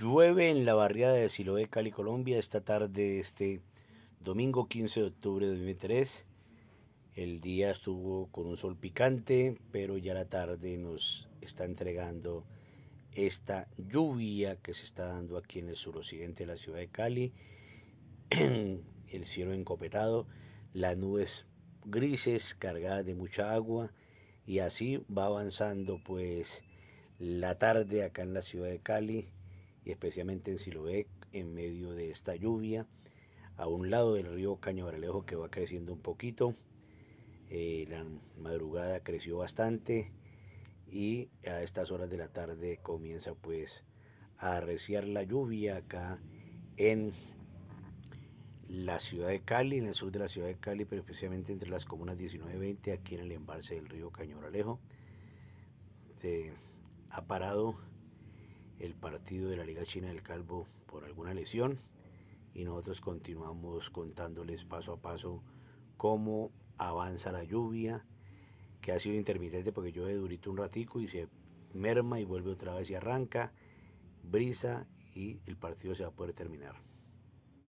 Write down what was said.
Llueve en la barriada de Siloé, Cali, Colombia, esta tarde, este domingo 15 de octubre de 2003. El día estuvo con un sol picante, pero ya la tarde nos está entregando esta lluvia que se está dando aquí en el suroccidente de la ciudad de Cali. el cielo encopetado, las nubes grises cargadas de mucha agua y así va avanzando pues la tarde acá en la ciudad de Cali y especialmente en Siloé, en medio de esta lluvia, a un lado del río Cañoralejo que va creciendo un poquito. Eh, la madrugada creció bastante y a estas horas de la tarde comienza pues a arreciar la lluvia acá en la ciudad de Cali, en el sur de la ciudad de Cali, pero especialmente entre las comunas 19 20, aquí en el embalse del río Cañoralejo. Se ha parado el partido de la Liga China del Calvo por alguna lesión y nosotros continuamos contándoles paso a paso cómo avanza la lluvia que ha sido intermitente porque llueve durito un ratico y se merma y vuelve otra vez y arranca brisa y el partido se va a poder terminar.